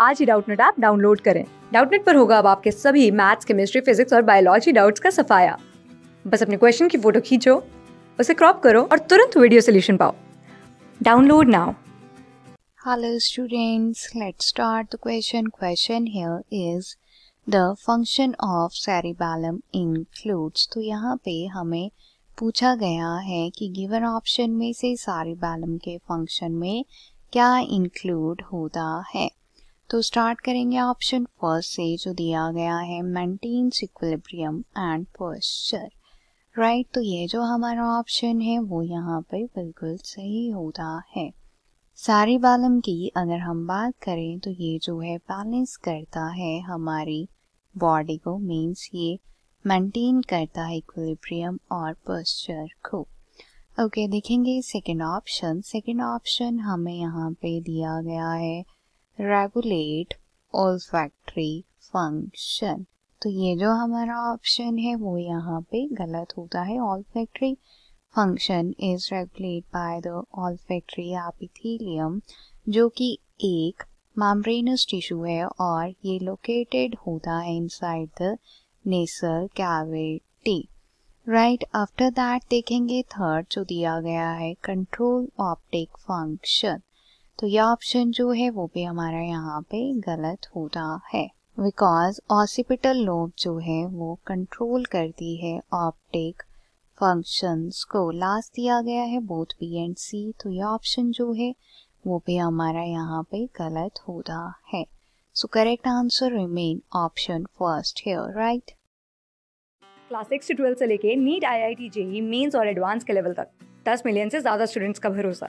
आज ही Doubtnut app download करें डाउटनेट पर होगा अब आपके सभी मैथ्स केमिस्ट्री फिजिक्स और बायोलॉजी डाउट्स का सफाया बस अपने क्वेश्चन की फोटो खींचो उसे क्रॉप करो और तुरंत वीडियो सोल्यूशन पाओ download now hello students let's start the question question here is the function of cerebellum includes तो यहाँ पे हमें पूछा गया है कि गिवन ऑप्शन में से सेरिबैलम के फंक्शन में क्या इंक्लूड होता है तो स्टार्ट करेंगे ऑप्शन फर्स्ट से जो दिया गया है maintain equilibrium and posture right तो ये जो हमारा ऑप्शन है वो यहाँ पर बिल्कुल सही होता है सारी बालम की अगर हम बात करें तो ये जो है बैलेंस करता है हमारी बॉडी को मीन्स ये मेंटेन करता है इक्विलिब्रियम और पोस्चर को ओके okay, देखेंगे सेकंड ऑप्शन सेकंड ऑप्शन हमें यहाँ पे दिया गया है रेगुलेट ऑल्फैक्ट्री फंक्शन तो ये जो हमारा ऑप्शन है वो यहाँ पे गलत होता है olfactory function is regulate by the olfactory epithelium जो कि एक मेम्ब्रेनस टिश्यू है और ये लोकेटेड होता है inside the nasal cavity right after that देखेंगे थर्ड जो दिया गया है कंट्रोल ऑप्टिक फंक्शन तो यह ऑप्शन जो है वो भी हमारा यहाँ पे गलत हो रहा है बिकॉज ऑसिपिटल लोब जो है वो कंट्रोल करती है ऑप्टिक फंक्शंस को लास्ट दिया गया है बोथ बी एंड सी तो यह ऑप्शन जो है वो भी हमारा यहाँ पे गलत हो रहा है so correct answer remain option first है राइट क्लास सिक्स से ट्वेल्थ से लेके NEET I I T JEE mains और एडवांस के लेवल तक दस मिलियन से ज़्यादा स्टूडेंट्स का भरोसा